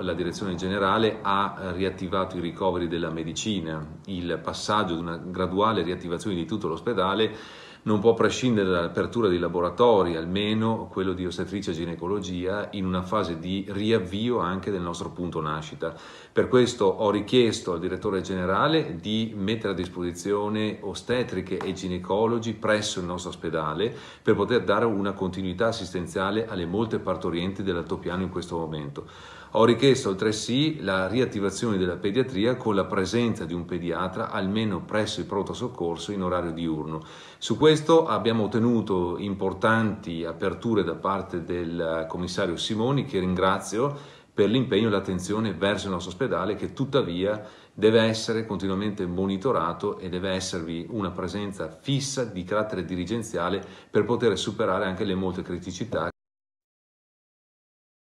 La direzione generale ha eh, riattivato i ricoveri della medicina, il passaggio di una graduale riattivazione di tutto l'ospedale non può prescindere dall'apertura dei laboratori, almeno quello di ostetricia e ginecologia, in una fase di riavvio anche del nostro punto nascita. Per questo ho richiesto al direttore generale di mettere a disposizione ostetriche e ginecologi presso il nostro ospedale per poter dare una continuità assistenziale alle molte partorienti dell'altopiano in questo momento. Ho richiesto altresì la riattivazione della pediatria con la presenza di un pediatra almeno presso il pronto soccorso in orario diurno. Su questo questo abbiamo ottenuto importanti aperture da parte del commissario Simoni che ringrazio per l'impegno e l'attenzione verso il nostro ospedale che tuttavia deve essere continuamente monitorato e deve esservi una presenza fissa di carattere dirigenziale per poter superare anche le molte criticità